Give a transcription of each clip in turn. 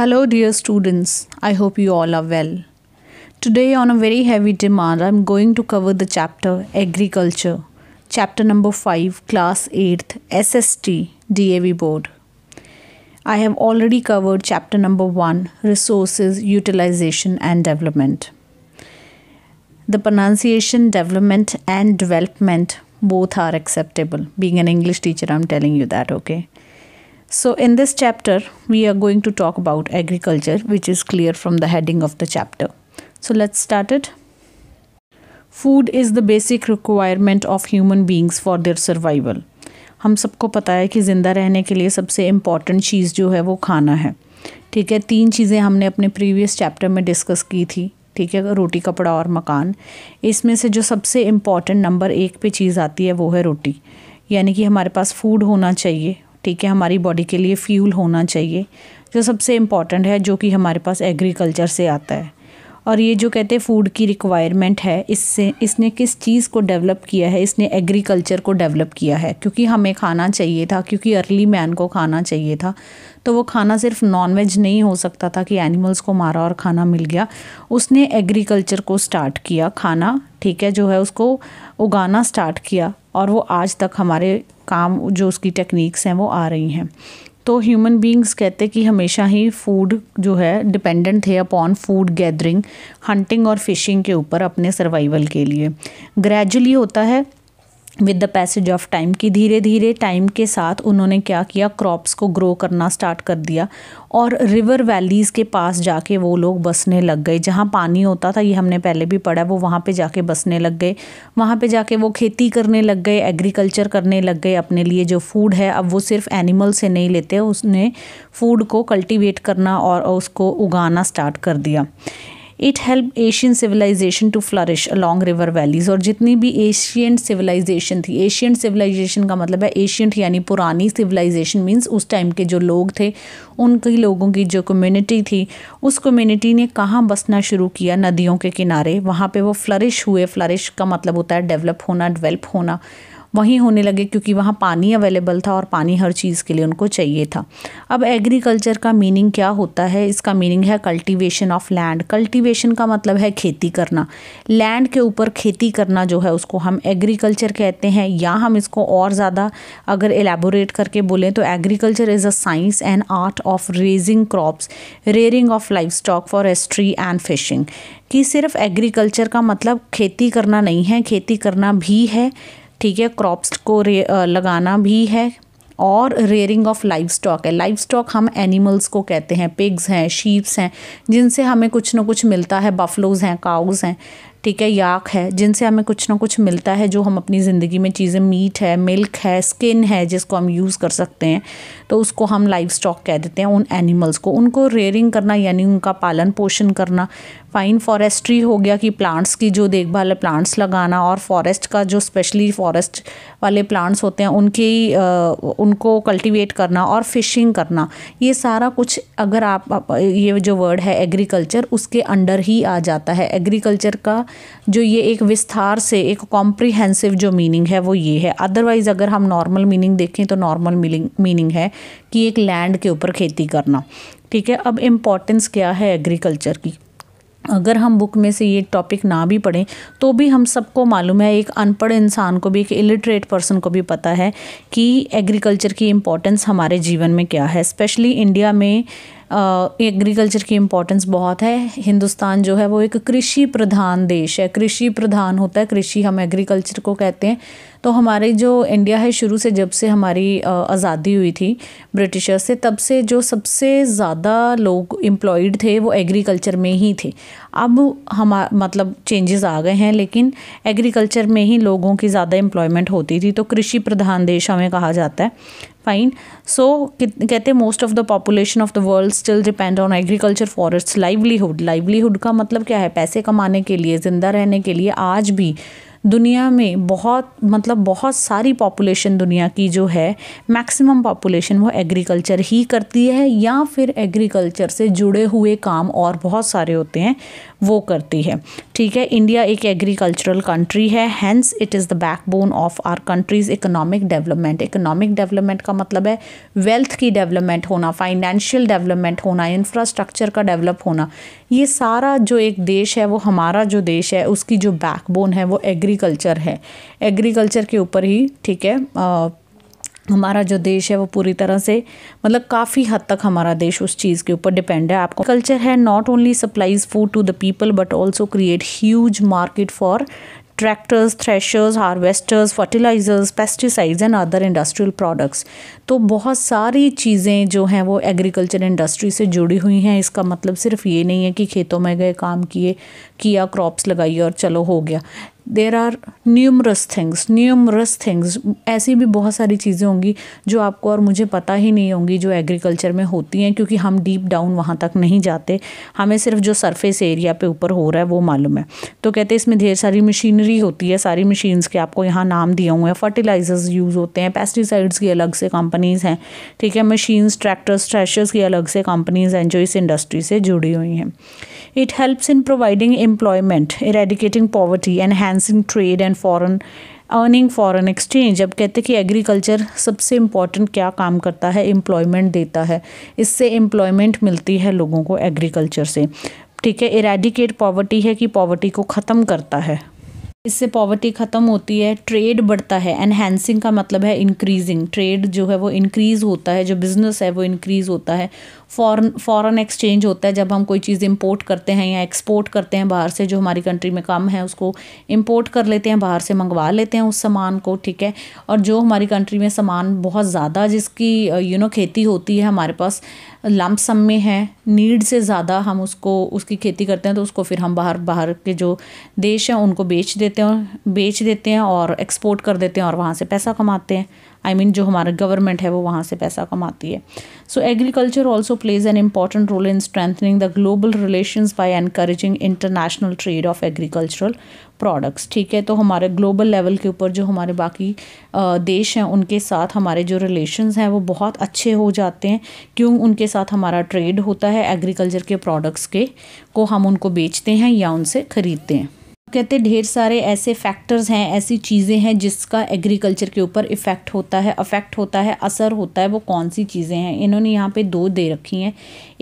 Hello, dear students. I hope you all are well. Today, on a very heavy demand, I'm going to cover the chapter Agriculture, chapter number 5, class 8th, SST, DAV board. I have already covered chapter number 1, Resources, Utilization and Development. The pronunciation, development, and development both are acceptable. Being an English teacher, I'm telling you that, okay? So, in this chapter, we are going to talk about agriculture, which is clear from the heading of the chapter. So, let's start it. Food is the basic requirement of human beings for their survival हम सबको पता है कि ज़िंदा रहने के लिए सबसे इम्पॉर्टेंट चीज़ जो है वो खाना है ठीक है तीन चीज़ें हमने अपने प्रीवियस चैप्टर में डिस्कस की थी ठीक है रोटी कपड़ा और मकान इसमें से जो सबसे इम्पॉर्टेंट नंबर एक पे चीज़ आती है वो है रोटी यानी कि हमारे पास फूड होना चाहिए ठीक है हमारी बॉडी के लिए फ्यूल होना चाहिए जो सबसे इम्पॉर्टेंट है जो कि हमारे पास एग्रीकल्चर से आता है और ये जो कहते हैं फूड की रिक्वायरमेंट है इससे इसने किस चीज़ को डेवलप किया है इसने एग्रीकल्चर को डेवलप किया है क्योंकि हमें खाना चाहिए था क्योंकि अर्ली मैन को खाना चाहिए था तो वो खाना सिर्फ नॉनवेज नहीं हो सकता था कि एनिमल्स को मारा और खाना मिल गया उसने एग्रीकल्चर को स्टार्ट किया खाना ठीक है जो है उसको उगाना स्टार्ट किया और वो आज तक हमारे काम जो उसकी टेक्निक्स हैं वो आ रही हैं तो ह्यूमन बींग्स कहते कि हमेशा ही फूड जो है डिपेंडेंट थे अपॉन फूड गैदरिंग हंटिंग और फिशिंग के ऊपर अपने सर्वाइवल के लिए ग्रेजुअली होता है with the passage of time कि धीरे धीरे टाइम के साथ उन्होंने क्या किया क्रॉप्स को ग्रो करना स्टार्ट कर दिया और रिवर वैलीज़ के पास जाके वो लोग बसने लग गए जहाँ पानी होता था ये हमने पहले भी पढ़ा वो वहाँ पे जाके बसने लग गए वहाँ पे जाके वो खेती करने लग गए एग्रीकल्चर करने लग गए अपने लिए जो फूड है अब वो सिर्फ एनिमल से नहीं लेते उसने फूड को कल्टिवेट करना और उसको उगाना स्टार्ट कर दिया it help Asian civilisation to flourish along river valleys और जितनी भी एशियन सिविलाइजेशन थी एशियन सिविलाइजेशन का मतलब है एशियंट यानी पुरानी सिविलाइजेशन मीन्स उस टाइम के जो लोग थे उनकी लोगों की जो कम्युनिटी थी उस कम्युनिटी ने कहाँ बसना शुरू किया नदियों के किनारे वहाँ पे वो फ्लरिश हुए फ्लरिश का मतलब होता है डेवलप होना डिवेल्प होना वहीं होने लगे क्योंकि वहाँ पानी अवेलेबल था और पानी हर चीज़ के लिए उनको चाहिए था अब एग्रीकल्चर का मीनिंग क्या होता है इसका मीनिंग है कल्टीवेशन ऑफ लैंड कल्टीवेशन का मतलब है खेती करना लैंड के ऊपर खेती करना जो है उसको हम एग्रीकल्चर कहते हैं या हम इसको और ज़्यादा अगर एलेबोरेट करके बोलें तो agriculture is a science and art of raising crops rearing of life stock forestry and fishing कि सिर्फ एग्रीकल्चर का मतलब खेती करना नहीं है खेती करना भी है ठीक है क्रॉप्स को लगाना भी है और रेयरिंग ऑफ लाइव स्टॉक है लाइव स्टॉक हम एनिमल्स को कहते हैं पिग्स हैं शीप्स हैं जिनसे हमें कुछ ना कुछ मिलता है बफलोज हैं काउज हैं ठीक है याक है जिनसे हमें कुछ ना कुछ मिलता है जो हम अपनी ज़िंदगी में चीज़ें मीट है मिल्क है स्किन है जिसको हम यूज़ कर सकते हैं तो उसको हम लाइव स्टॉक कह देते हैं उन एनिमल्स को उनको रेयरिंग करना यानी उनका पालन पोषण करना फाइन फॉरेस्ट्री हो गया कि प्लांट्स की जो देखभाल है प्लांट्स लगाना और फॉरेस्ट का जो स्पेशली फॉरेस्ट वाले प्लांट्स होते हैं उनकी आ, उनको कल्टिवेट करना और फिशिंग करना ये सारा कुछ अगर आप ये जो वर्ड है एग्रीकल्चर उसके अंडर ही आ जाता है एग्रीकल्चर का जो ये एक विस्तार से एक कॉम्प्रिहेंसिव जो मीनिंग है वो ये है अदरवाइज़ अगर हम नॉर्मल मीनिंग देखें तो नॉर्मल मीनिंग है कि एक लैंड के ऊपर खेती करना ठीक है अब इम्पॉर्टेंस क्या है एग्रीकल्चर की अगर हम बुक में से ये टॉपिक ना भी पढ़ें तो भी हम सबको मालूम है एक अनपढ़ इंसान को भी एक इलिटरेट पर्सन को भी पता है कि एग्रीकल्चर की इम्पोर्टेंस हमारे जीवन में क्या है स्पेशली इंडिया में एग्रीकल्चर की इम्पोर्टेंस बहुत है हिंदुस्तान जो है वो एक कृषि प्रधान देश है कृषि प्रधान होता है कृषि हम एग्रीकल्चर को कहते हैं तो हमारे जो इंडिया है शुरू से जब से हमारी आज़ादी हुई थी ब्रिटिशर्स से तब से जो सबसे ज़्यादा लोग एम्प्लॉयड थे वो एग्रीकल्चर में ही थे अब हम मतलब चेंजेस आ गए हैं लेकिन एग्रीकल्चर में ही लोगों की ज़्यादा एम्प्लॉयमेंट होती थी तो कृषि प्रधान देश हमें कहा जाता है फाइन सो कहते most of the population of the world still depend on agriculture forest livelihood livelihood का मतलब क्या है पैसे कमाने के लिए ज़िंदा रहने के लिए आज भी दुनिया में बहुत मतलब बहुत सारी पॉपुलेशन दुनिया की जो है मैक्सिमम पॉपुलेशन वो एग्रीकल्चर ही करती है या फिर एग्रीकल्चर से जुड़े हुए काम और बहुत सारे होते हैं वो करती है ठीक है इंडिया एक एग्रीकल्चरल कंट्री है hence it is the backbone of our countries economic development economic development का मतलब है वेल्थ की डेवलपमेंट होना फाइनेंशियल डेवलपमेंट होना इंफ्रास्ट्रक्चर का डेवलप होना ये सारा जो एक देश है वो हमारा जो देश है उसकी जो बैकबोन है वो एग्रीकल्चर है एग्रीकल्चर के ऊपर ही ठीक है हमारा जो देश है वो पूरी तरह से मतलब काफ़ी हद तक हमारा देश उस चीज़ के ऊपर डिपेंड है आपको कल्चर है not only supplies food to the people but also create huge market for tractors threshers harvesters fertilisers pesticides and other industrial products तो बहुत सारी चीज़ें जो हैं वो एग्रीकल्चर इंडस्ट्री से जुड़ी हुई हैं इसका मतलब सिर्फ ये नहीं है कि खेतों में गए काम किए किया क्रॉप्स लगाई और चलो हो गया there are numerous things numerous things ऐसी भी बहुत सारी चीज़ें होंगी जो आपको और मुझे पता ही नहीं होंगी जो एग्रीकल्चर में होती हैं क्योंकि हम डीप डाउन वहाँ तक नहीं जाते हमें सिर्फ जो सरफेस एरिया पे ऊपर हो रहा है वो मालूम है तो कहते हैं इसमें ढेर सारी मशीनरी होती है सारी मशीन्स के आपको यहाँ नाम दिए हुए हैं फर्टिलाइजर्स यूज़ होते हैं पेस्टिसाइड्स की अलग से कंपनीज़ हैं ठीक है मशीन्स ट्रैक्टर्स ट्रैशर्स की अलग से कंपनीज़ हैं जो इस इंडस्ट्री से जुड़ी हुई हैं it helps in providing employment eradicating poverty enhance enhancing trade and foreign earning foreign exchange अब कहते हैं कि एग्रीकल्चर सबसे इम्पॉर्टेंट क्या काम करता है एम्प्लॉयमेंट देता है इससे एम्प्लॉयमेंट मिलती है लोगों को एग्रीकल्चर से ठीक है इरेडिकेट पॉवर्टी है कि पॉवर्टी को ख़त्म करता है इससे पॉवर्टी ख़त्म होती है ट्रेड बढ़ता है एनहेंसिंग का मतलब है इंक्रीजिंग ट्रेड जो है वो इंक्रीज़ होता है जो बिज़नेस है वो इंक्रीज़ होता है फॉरन फॉरन एक्सचेंज होता है जब हम कोई चीज़ इम्पोर्ट करते हैं या एक्सपोर्ट करते हैं बाहर से जो हमारी कंट्री में कम है उसको इम्पोर्ट कर लेते हैं बाहर से मंगवा लेते हैं उस सामान को ठीक है और जो हमारी कंट्री में सामान बहुत ज़्यादा जिसकी यू नो खेती होती है हमारे पास लम्प सम में है नीड से ज़्यादा हम उसको उसकी खेती करते हैं तो उसको फिर हम बाहर बाहर के जो देश हैं उनको बेच देते हैं बेच देते हैं और एक्सपोर्ट कर देते हैं और वहाँ से पैसा कमाते हैं आई I मीन mean, जो हमारा गवर्नमेंट है वो वहाँ से पैसा कमाती है so agriculture also plays an important role in strengthening the global relation by encouraging international trade of agricultural products ठीक है तो हमारे ग्लोबल लेवल के ऊपर जो हमारे बाकी देश हैं उनके साथ हमारे जो रिलेशन हैं वो बहुत अच्छे हो जाते हैं क्यों उनके साथ हमारा ट्रेड होता है एग्रीकल्चर के प्रोडक्ट्स के को हम उनको बेचते हैं या उनसे ख़रीदते हैं कहते ढेर सारे ऐसे फैक्टर्स हैं ऐसी चीज़ें हैं जिसका एग्रीकल्चर के ऊपर इफ़ेक्ट होता है अफेक्ट होता है असर होता है वो कौन सी चीज़ें हैं इन्होंने यहाँ पे दो दे रखी हैं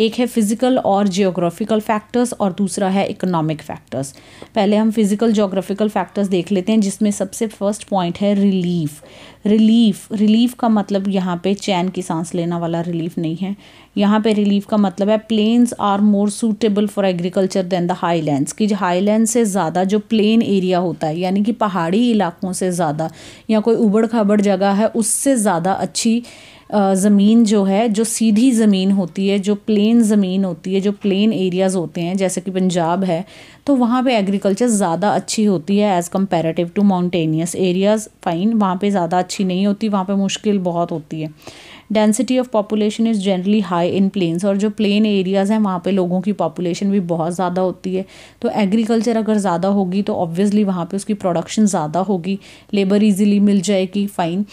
एक है फिज़िकल और जियोग्राफिकल फैक्टर्स और दूसरा है इकोनॉमिक फैक्टर्स पहले हम फिज़िकल जोग्राफिकल फैक्टर्स देख लेते हैं जिसमें सबसे फर्स्ट पॉइंट है रिलीफ रिलीफ रिलीफ का मतलब यहाँ पे चैन की सांस लेना वाला रिलीफ नहीं है यहाँ पे रिलीफ का मतलब है plains are more suitable for agriculture than the highlands कि हाईलैंड से ज़्यादा जो प्लेन एरिया होता है यानी कि पहाड़ी इलाकों से ज़्यादा या कोई उबड़ खाबड़ जगह है उससे ज़्यादा अच्छी ज़मीन जो है जो सीधी ज़मीन होती है जो प्लेन ज़मीन होती है जो प्लेन एरियाज़ होते हैं जैसे कि पंजाब है तो वहाँ पे एग्रीकल्चर ज़्यादा अच्छी होती है as comparative to mountainous areas fine वहाँ पे ज़्यादा अच्छी नहीं होती वहाँ पे मुश्किल बहुत होती है density of population is generally high in plains और जो प्लेन एरियाज़ हैं वहाँ पे लोगों की पॉपुलेशन भी बहुत ज़्यादा होती है तो एग्रीकल्चर अगर ज़्यादा होगी तो ऑब्वियसली वहाँ पे उसकी प्रोडक्शन ज़्यादा होगी लेबर इजीली मिल जाएगी फ़ाइन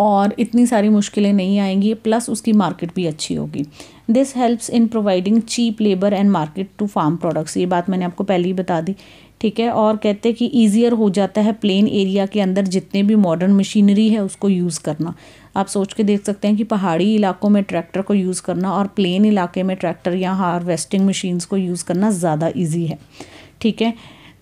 और इतनी सारी मुश्किलें नहीं आएंगी प्लस उसकी मार्केट भी अच्छी होगी this helps in providing cheap labour and market to farm products ये बात मैंने आपको पहले ही बता दी ठीक है और कहते हैं कि ईजियर हो जाता है प्लेन एरिया के अंदर जितने भी मॉडर्न मशीनरी है उसको यूज़ करना आप सोच के देख सकते हैं कि पहाड़ी इलाकों में ट्रैक्टर को यूज़ करना और प्लेन इलाके में ट्रैक्टर या हार्वेस्टिंग मशीन्स को यूज़ करना ज़्यादा ईजी है ठीक है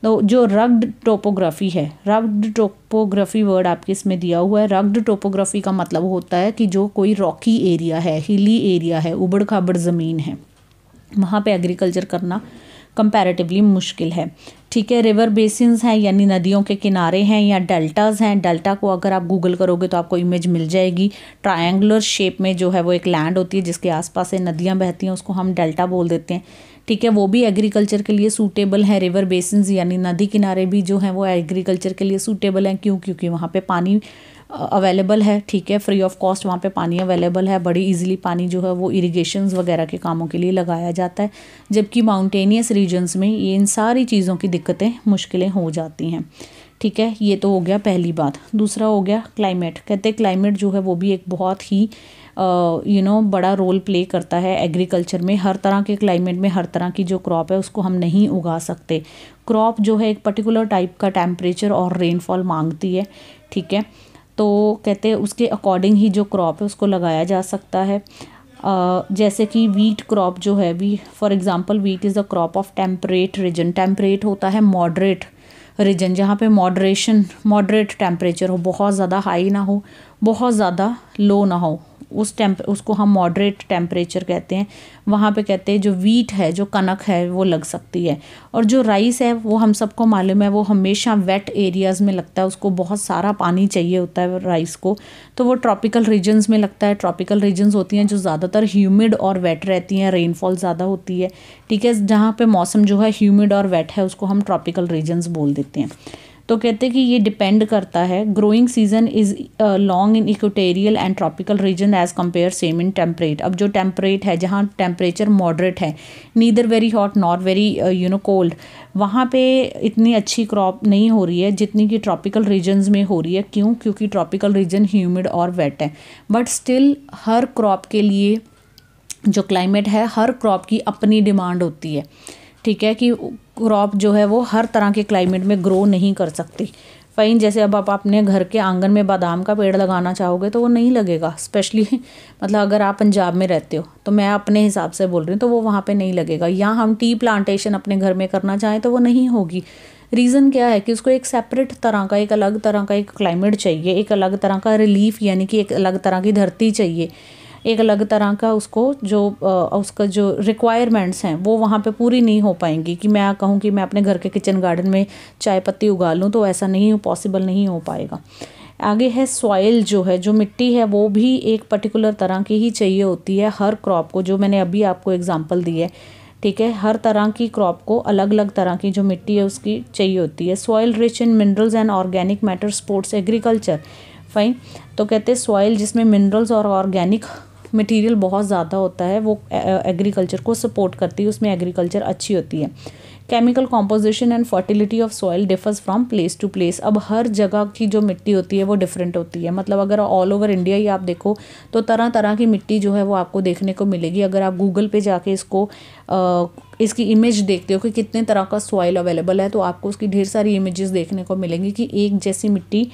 तो जो रग्ड टोपोग्राफी है रग्ड टोपोग्राफी वर्ड आपके इसमें दिया हुआ है रग्ड टोपोग्राफी का मतलब होता है कि जो कोई रॉकी एरिया है हिली एरिया है उबड़ खाबड़ ज़मीन है वहाँ पे एग्रीकल्चर करना कंपैरेटिवली मुश्किल है ठीक है रिवर बेसिन हैं यानी नदियों के किनारे हैं या डेल्टाज़ हैं डेल्टा को अगर आप गूगल करोगे तो आपको इमेज मिल जाएगी ट्रायंगुलर शेप में जो है वो एक लैंड होती है जिसके आसपास से नदियाँ बहती हैं उसको हम डेल्टा बोल देते हैं ठीक है वो भी एग्रीकल्चर के लिए सूटेबल है रिवर बेसिन यानी नदी किनारे भी जो हैं वो एग्रीकल्चर के लिए सूटेबल हैं क्यों क्योंकि वहाँ पर पानी अवेलेबल है ठीक है फ्री ऑफ कॉस्ट वहाँ पे पानी अवेलेबल है बड़ी इजीली पानी जो है वो इरिगेशन वगैरह के कामों के लिए लगाया जाता है जबकि माउंटेनियस रीजन्स में ये इन सारी चीज़ों की दिक्कतें मुश्किलें हो जाती हैं ठीक है ये तो हो गया पहली बात दूसरा हो गया क्लाइमेट कहते हैं क्लाइमेट जो है वो भी एक बहुत ही यू नो बड़ा रोल प्ले करता है एग्रीकल्चर में हर तरह के क्लाइमेट में हर तरह की जो क्रॉप है उसको हम नहीं उगा सकते क्रॉप जो है एक पर्टिकुलर टाइप का टेम्परेचर और रेनफॉल मांगती है ठीक है तो कहते हैं उसके अकॉर्डिंग ही जो क्रॉप है उसको लगाया जा सकता है जैसे कि वीट क्रॉप जो है we for example wheat is a crop of temperate region temperate होता है मॉडरेट रीजन जहाँ पे मॉडरेशन मॉडरेट टेम्परेचर हो बहुत ज़्यादा हाई ना हो बहुत ज़्यादा लो ना हो उस टेम्प उसको हम मॉडरेट टेम्परेचर कहते हैं वहाँ पे कहते हैं जो वीट है जो कनक है वो लग सकती है और जो राइस है वो हम सबको मालूम है वो हमेशा वेट एरियाज़ में लगता है उसको बहुत सारा पानी चाहिए होता है राइस को तो वो ट्रॉपिकल रीजन्स में लगता है ट्रॉपिकल रीजन्स होती हैं जो ज़्यादातर ह्यूमिड और वेट रहती हैं रेनफॉल ज़्यादा होती है ठीक है जहाँ पर मौसम जो है ह्यूमिड और वेट है उसको हम ट्रॉपिकल रीजन्स बोल देते हैं तो कहते हैं कि ये डिपेंड करता है growing season is long in equatorial and tropical region as compare same in temperate अब जो टेम्परेट है जहाँ टेम्परेचर मॉडरेट है neither very hot nor very you know cold वहाँ पे इतनी अच्छी क्रॉप नहीं हो रही है जितनी कि ट्रॉपिकल रीजन्स में हो रही है क्यों क्योंकि ट्रॉपिकल रीजन ह्यूमिड और वेट है बट स्टिल हर क्रॉप के लिए जो क्लाइमेट है हर क्रॉप की अपनी डिमांड होती है ठीक है कि क्रॉप जो है वो हर तरह के क्लाइमेट में ग्रो नहीं कर सकती फ़ाइन जैसे अब आप अपने घर के आंगन में बादाम का पेड़ लगाना चाहोगे तो वो नहीं लगेगा स्पेशली मतलब अगर आप पंजाब में रहते हो तो मैं अपने हिसाब से बोल रही हूँ तो वो वहाँ पे नहीं लगेगा या हम टी प्लांटेशन अपने घर में करना चाहें तो वो नहीं होगी रीज़न क्या है कि उसको एक सेपरेट तरह का एक अलग तरह का एक क्लाइमेट चाहिए एक अलग तरह का रिलीफ यानी कि एक अलग तरह की धरती चाहिए एक अलग तरह का उसको जो उसका जो रिक्वायरमेंट्स हैं वो वहाँ पे पूरी नहीं हो पाएंगी कि मैं कहूँ कि मैं अपने घर के किचन गार्डन में चाय पत्ती उगा लूँ तो ऐसा नहीं पॉसिबल नहीं हो पाएगा आगे है सॉइल जो है जो मिट्टी है वो भी एक पर्टिकुलर तरह की ही चाहिए होती है हर क्रॉप को जो मैंने अभी आपको एग्ज़ाम्पल दी है ठीक है हर तरह की क्रॉप को अलग अलग तरह की जो मिट्टी है उसकी चाहिए होती है soil rich in minerals and organic matter sports agriculture fine तो कहते हैं सॉइल जिसमें मिनरल्स और ऑर्गेनिक मटेरियल बहुत ज़्यादा होता है वो एग्रीकल्चर को सपोर्ट करती है उसमें एग्रीकल्चर अच्छी होती है chemical composition and fertility of soil differs from place to place अब हर जगह की जो मिट्टी होती है वो डिफरेंट होती है मतलब अगर ऑल ओवर इंडिया ही आप देखो तो तरह तरह की मिट्टी जो है वो आपको देखने को मिलेगी अगर आप गूगल पे जाके इसको आ, इसकी इमेज देखते हो कि कितने तरह का सॉइल अवेलेबल है तो आपको उसकी ढेर सारी इमेजेस देखने को मिलेंगी कि एक जैसी मिट्टी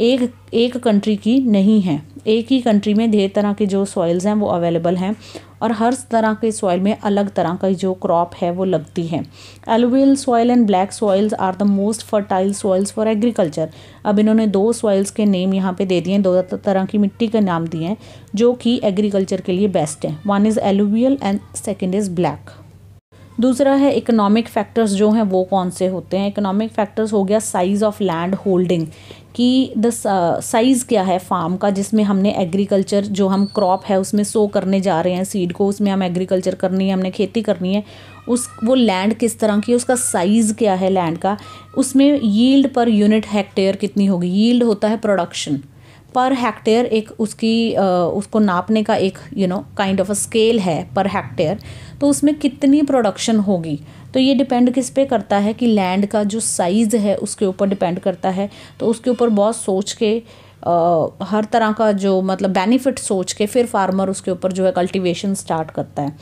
एक एक कंट्री की नहीं है एक ही कंट्री में ढेर तरह के जो सॉइल्स हैं वो अवेलेबल हैं और हर तरह के सॉइल में अलग तरह का जो क्रॉप है वो लगती है alluvial soil and black soils are the most fertile soils for agriculture अब इन्होंने दो सॉइल्स के नेम यहाँ पे दे दिए हैं दो तरह की मिट्टी के नाम दिए हैं जो कि एग्रीकल्चर के लिए बेस्ट है one is alluvial and second is black दूसरा है इकोनॉमिक फैक्टर्स जो हैं वो कौन से होते हैं इकोनॉमिक फैक्टर्स हो गया साइज़ ऑफ लैंड होल्डिंग कि द साइज़ क्या है फार्म का जिसमें हमने एग्रीकल्चर जो हम क्रॉप है उसमें सो करने जा रहे हैं सीड को उसमें हम एग्रीकल्चर करनी है हमने खेती करनी है उस वो लैंड किस तरह की उसका साइज़ क्या है लैंड का उसमें यील्ड पर यूनिट हेक्टेयर कितनी होगी यील्ड होता है प्रोडक्शन पर हेक्टेयर एक उसकी आ, उसको नापने का एक you know kind of a scale है पर हेक्टेयर तो उसमें कितनी प्रोडक्शन होगी तो ये डिपेंड किस पे करता है कि लैंड का जो साइज़ है उसके ऊपर डिपेंड करता है तो उसके ऊपर बहुत सोच के आ, हर तरह का जो मतलब बेनिफिट सोच के फिर फार्मर उसके ऊपर जो है कल्टीवेशन स्टार्ट करता है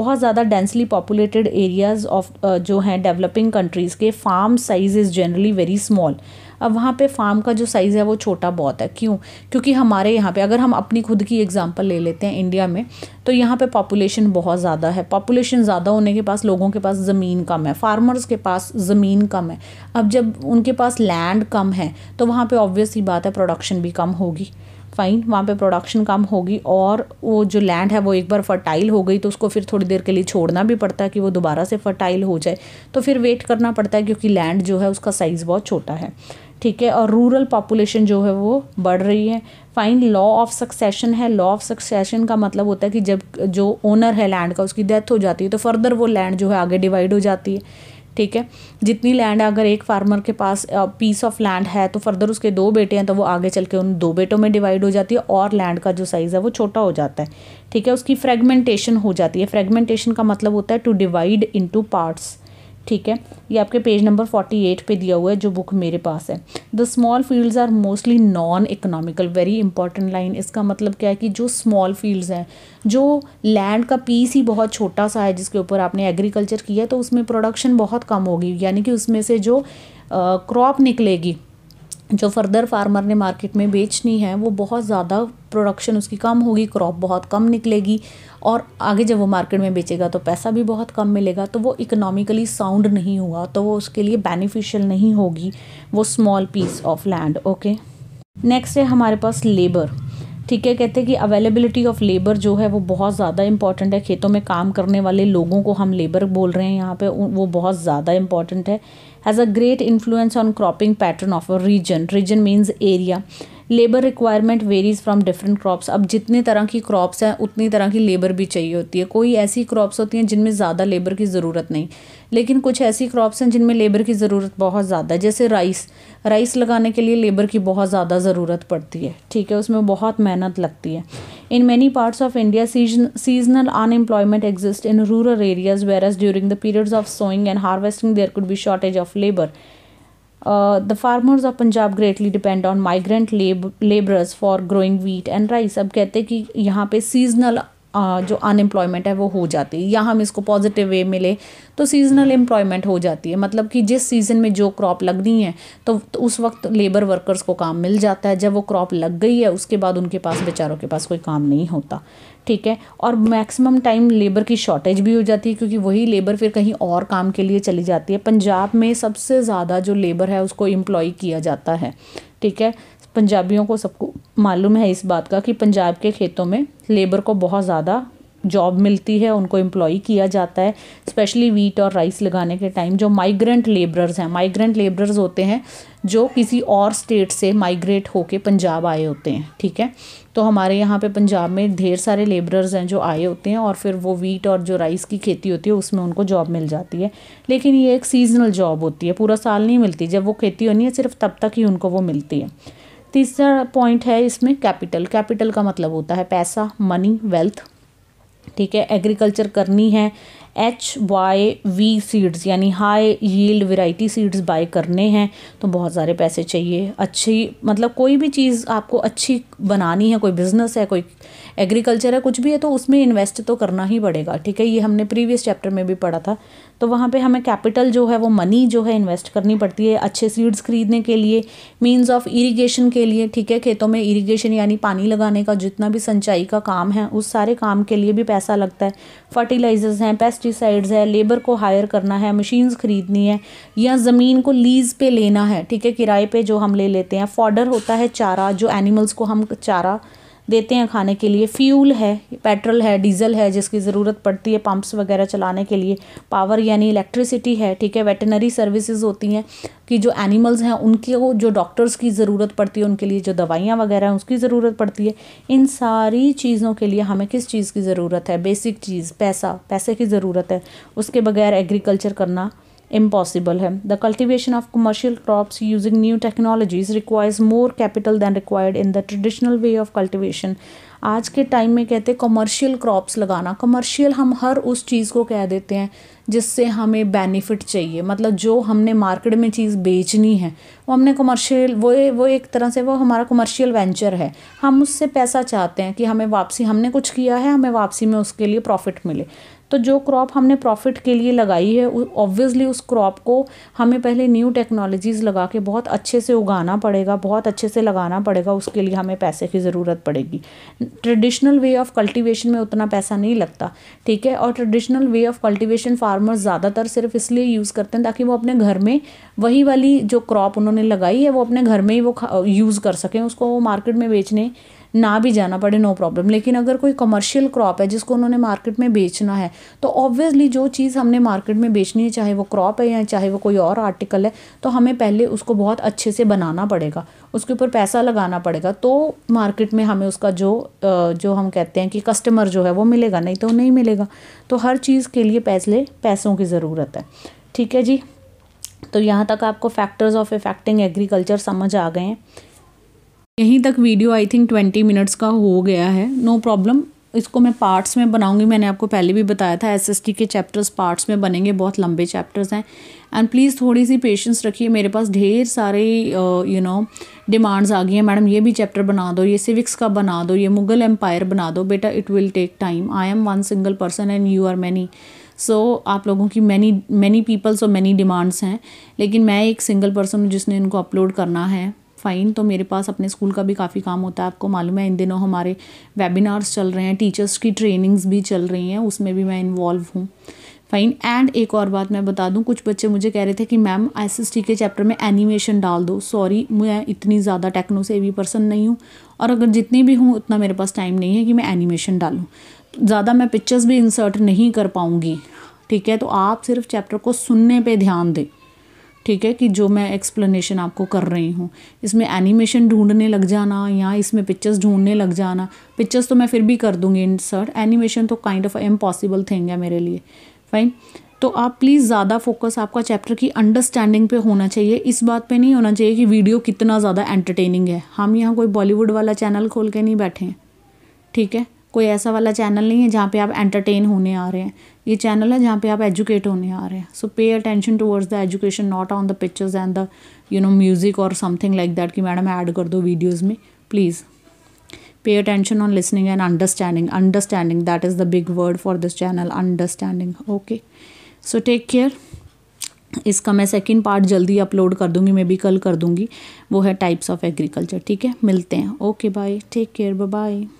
बहुत ज़्यादा डेंसली पॉपुलेटेड एरियाज़ ऑफ जो हैं डेवलपिंग कंट्रीज़ के farm size is generally very small अब वहाँ पे फार्म का जो साइज़ है वो छोटा बहुत है क्यों क्योंकि हमारे यहाँ पे अगर हम अपनी खुद की एग्ज़ाम्पल ले लेते हैं इंडिया में तो यहाँ पे पॉपुलेशन बहुत ज़्यादा है पॉपुलेशन ज़्यादा होने के पास लोगों के पास ज़मीन कम है फार्मर्स के पास ज़मीन कम है अब जब उनके पास लैंड कम है तो वहाँ पर ऑब्वियस ही बात है प्रोडक्शन भी कम होगी फ़ाइन वहाँ पे प्रोडक्शन कम होगी और वो जो लैंड है वो एक बार फर्टाइल हो गई तो उसको फिर थोड़ी देर के लिए छोड़ना भी पड़ता है कि वो दोबारा से फर्टाइल हो जाए तो फिर वेट करना पड़ता है क्योंकि लैंड जो है उसका साइज़ बहुत छोटा है ठीक है और रूरल पॉपुलेशन जो है वो बढ़ रही है फाइन लॉ ऑफ सक्सेशन है लॉ ऑफ सक्सेशन का मतलब होता है कि जब जो ओनर है लैंड का उसकी डेथ हो जाती है तो फर्दर वो लैंड जो है आगे डिवाइड हो जाती है ठीक है जितनी लैंड अगर एक फार्मर के पास पीस ऑफ लैंड है तो फर्दर उसके दो बेटे हैं तो वो आगे चल के उन दो बेटों में डिवाइड हो जाती है और लैंड का जो साइज़ है वो छोटा हो जाता है ठीक है उसकी फ्रेगमेंटेशन हो जाती है फ्रेगमेंटेशन का मतलब होता है टू डिवाइड इंटू पार्ट्स ठीक है ये आपके पेज नंबर फोर्टी एट पर दिया हुआ है जो बुक मेरे पास है the small fields are mostly non economical very important line इसका मतलब क्या है कि जो स्मॉल फील्ड्स हैं जो लैंड का पीस ही बहुत छोटा सा है जिसके ऊपर आपने एग्रीकल्चर किया तो उसमें प्रोडक्शन बहुत कम होगी यानी कि उसमें से जो क्रॉप निकलेगी जो फर्दर फार्मर ने मार्केट में बेचनी है वो बहुत ज़्यादा प्रोडक्शन उसकी कम होगी क्रॉप बहुत कम निकलेगी और आगे जब वो मार्केट में बेचेगा तो पैसा भी बहुत कम मिलेगा तो वो इकोनॉमिकली साउंड नहीं हुआ तो वो उसके लिए बेनिफिशियल नहीं होगी वो small piece of land okay next है हमारे पास लेबर ठीक है कहते हैं कि अवेलेबिलिटी ऑफ लेबर जो है वो बहुत ज़्यादा इंपॉर्टेंट है खेतों में काम करने वाले लोगों को हम लेबर बोल रहे हैं यहाँ पे वो बहुत ज़्यादा इम्पॉर्टेंट है has a great influence on cropping pattern of a region region means area labour requirement varies from different crops अब जितने तरह की क्रॉप्स हैं उतनी तरह की लेबर भी चाहिए होती है कोई ऐसी क्रॉप्स होती हैं जिनमें ज़्यादा लेबर की ज़रूरत नहीं लेकिन कुछ ऐसी क्रॉप्स हैं जिनमें लेबर की ज़रूरत बहुत ज़्यादा है जैसे राइस राइस लगाने के लिए लेबर की बहुत ज़्यादा ज़रूरत पड़ती है ठीक है उसमें बहुत मेहनत लगती है in many parts of India seasonal unemployment exist in rural areas whereas during the periods of sowing and harvesting there could be shortage of labour Uh, the farmers of Punjab greatly depend on migrant lab- laborers for growing wheat and rice. अब कहते हैं कि यहाँ जो unemployment है वो हो जाती है या हम इसको पॉजिटिव वे में ले तो सीजनल एम्प्लॉयमेंट हो जाती है मतलब कि जिस सीज़न में जो क्रॉप लगनी है तो, तो उस वक्त लेबर वर्कर्स को काम मिल जाता है जब वो क्रॉप लग गई है उसके बाद उनके पास बेचारों के पास कोई काम नहीं होता ठीक है और मैक्सिमम टाइम लेबर की शॉर्टेज भी हो जाती है क्योंकि वही लेबर फिर कहीं और काम के लिए चली जाती है पंजाब में सबसे ज़्यादा जो लेबर है उसको एम्प्लॉय किया जाता है ठीक है पंजाबियों को सबको मालूम है इस बात का कि पंजाब के खेतों में लेबर को बहुत ज़्यादा जॉब मिलती है उनको एम्प्लॉय किया जाता है स्पेशली वीट और राइस लगाने के टाइम जो माइग्रेंट लेबरर्स हैं माइग्रेंट लेबरर्स होते हैं जो किसी और स्टेट से माइग्रेट होके पंजाब आए होते हैं ठीक है तो हमारे यहाँ पे पंजाब में ढेर सारे लेबरर्स हैं जो आए होते हैं और फिर वो वीट और जो राइस की खेती होती है उसमें उनको जॉब मिल जाती है लेकिन ये एक सीजनल जॉब होती है पूरा साल नहीं मिलती जब वो खेती होनी है सिर्फ तब तक ही उनको वो मिलती है तीसरा पॉइंट है इसमें कैपिटल कैपिटल का मतलब होता है पैसा मनी वेल्थ ठीक है एग्रीकल्चर करनी है एच वाई वी सीड्स यानी high yield variety seeds buy करने हैं तो बहुत सारे पैसे चाहिए अच्छी मतलब कोई भी चीज़ आपको अच्छी बनानी है कोई बिज़नेस है कोई एग्रीकल्चर है कुछ भी है तो उसमें इन्वेस्ट तो करना ही पड़ेगा ठीक है ये हमने प्रीवियस चैप्टर में भी पढ़ा था तो वहाँ पे हमें कैपिटल जो है वो मनी जो है इन्वेस्ट करनी पड़ती है अच्छे सीड्स खरीदने के लिए मीन्स ऑफ इरिगेशन के लिए ठीक है खेतों में इरिगेशन यानी पानी लगाने का जितना भी सिंचाई का काम है उस सारे काम के लिए भी पैसा लगता है फर्टिलाइजर्स हैं पेस्ट पेस्टिसाइड्स है लेबर को हायर करना है मशीन्स ख़रीदनी है या ज़मीन को लीज़ पे लेना है ठीक है किराए पे जो हम ले लेते हैं फॉर्डर होता है चारा जो एनिमल्स को हम चारा देते हैं खाने के लिए फ्यूल है पेट्रोल है डीजल है जिसकी ज़रूरत पड़ती है पंप्स वगैरह चलाने के लिए पावर यानी इलेक्ट्रिसिटी है ठीक है वेटनरी सर्विसेज होती हैं कि जो एनिमल्स हैं उनके वो जो डॉक्टर्स की ज़रूरत पड़ती है उनके लिए जो दवाइयाँ वगैरह हैं उसकी ज़रूरत पड़ती है इन सारी चीज़ों के लिए हमें किस चीज़ की ज़रूरत है बेसिक चीज़ पैसा पैसे की ज़रूरत है उसके बगैर एग्रीकल्चर करना इम्पॉसिबल है the cultivation of commercial crops using new technologies requires more capital than required in the traditional way of cultivation आज के टाइम में कहते हैं कमर्शियल क्रॉप्स लगाना कमर्शियल हम हर उस चीज़ को कह देते हैं जिससे हमें बेनिफिट चाहिए मतलब जो हमने मार्केट में चीज़ बेचनी है वो हमने कमर्शियल वो वो एक तरह से वो हमारा कमर्शियल वेंचर है हम उससे पैसा चाहते हैं कि हमें वापसी हमने कुछ किया है हमें वापसी में उसके लिए प्रॉफिट मिले तो जो क्रॉप हमने प्रॉफिट के लिए लगाई है ऑब्वियसली उस क्रॉप को हमें पहले न्यू टेक्नोलॉजीज़ लगा के बहुत अच्छे से उगाना पड़ेगा बहुत अच्छे से लगाना पड़ेगा उसके लिए हमें पैसे की ज़रूरत पड़ेगी ट्रेडिशनल वे ऑफ कल्टिवेशन में उतना पैसा नहीं लगता ठीक है और traditional way of cultivation farmers ज़्यादातर सिर्फ इसलिए यूज़ करते हैं ताकि वो अपने घर में वही वाली जो क्रॉप उन्होंने लगाई है वो अपने घर में ही वो यूज़ कर सकें उसको वो मार्केट में बेचने ना भी जाना पड़े नो प्रॉब्लम लेकिन अगर कोई कमर्शियल क्रॉप है जिसको उन्होंने मार्केट में बेचना है तो ऑब्वियसली जो चीज़ हमने मार्केट में बेचनी है चाहे वो क्रॉप है या चाहे वो कोई और आर्टिकल है तो हमें पहले उसको बहुत अच्छे से बनाना पड़ेगा उसके ऊपर पैसा लगाना पड़ेगा तो मार्केट में हमें उसका जो जो हम कहते हैं कि कस्टमर जो है वो मिलेगा नहीं तो नहीं मिलेगा तो हर चीज़ के लिए पैसे पैसों की ज़रूरत है ठीक है जी तो यहाँ तक आपको फैक्टर्स ऑफ इफेक्टिंग एग्रीकल्चर समझ आ गए हैं यहीं तक video I think twenty minutes का हो गया है नो no प्रॉब्लम इसको मैं पार्ट्स में बनाऊंगी मैंने आपको पहले भी बताया था एसएसटी के चैप्टर्स पार्ट्स में बनेंगे बहुत लंबे चैप्टर्स हैं एंड प्लीज़ थोड़ी सी पेशेंस रखिए मेरे पास ढेर सारे यू नो डिमांड्स आ गई हैं मैडम ये भी चैप्टर बना दो ये सिविक्स का बना दो ये मुगल एम्पायर बना दो बेटा it will take time I am one single person and you are many so so, आप लोगों की मैनी मैनी पीपल्स और मैनी डिमांड्स हैं लेकिन मैं एक सिंगल पर्सन हूँ जिसने इनको अपलोड करना है फ़ाइन तो मेरे पास अपने स्कूल का भी काफ़ी काम होता है आपको मालूम है इन दिनों हमारे वेबिनार्स चल रहे हैं टीचर्स की ट्रेनिंग्स भी चल रही हैं उसमें भी मैं इन्वॉल्व हूँ फाइन एंड एक और बात मैं बता दूँ कुछ बच्चे मुझे कह रहे थे कि मैम एस एस टी के चैप्टर में एनिमेशन डाल दो सॉरी मैं इतनी ज़्यादा टेक्नो से भी पर्सन नहीं हूँ और अगर जितनी भी हूँ उतना मेरे पास टाइम नहीं है कि मैं एनिमेशन डालूँ ज़्यादा मैं पिक्चर्स भी इंसर्ट नहीं कर पाऊँगी ठीक है तो आप सिर्फ चैप्टर को सुनने पर ध्यान दें ठीक है कि जो मैं एक्सप्लेनेशन आपको कर रही हूँ इसमें एनिमेशन ढूंढने लग जाना या इसमें पिक्चर्स ढूंढने लग जाना पिक्चर्स तो मैं फिर भी कर दूँगी इंसर्ट एनिमेशन तो काइंड ऑफ इम्पॉसिबल थिंग है मेरे लिए फाइन तो आप प्लीज़ ज़्यादा फोकस आपका चैप्टर की अंडरस्टैंडिंग पे होना चाहिए इस बात पे नहीं होना चाहिए कि वीडियो कितना ज़्यादा एंटरटेनिंग है हम यहाँ कोई बॉलीवुड वाला चैनल खोल के नहीं बैठे हैं ठीक है कोई ऐसा वाला चैनल नहीं है जहाँ पे आप एंटरटेन होने आ रहे हैं ये चैनल है जहाँ पे आप एजुकेट होने आ रहे हैं so pay attention towards the education not on the pictures and the you know music और समथिंग लाइक दैट कि मैडम ऐड कर दो वीडियोज़ में please pay attention on listening and understanding understanding that is the big word for this channel understanding okay so take care इसका मैं second part जल्दी upload कर दूंगी मैं भी कल कर दूंगी वो है टाइप्स ऑफ एग्रीकल्चर ठीक है मिलते हैं okay bye take care bye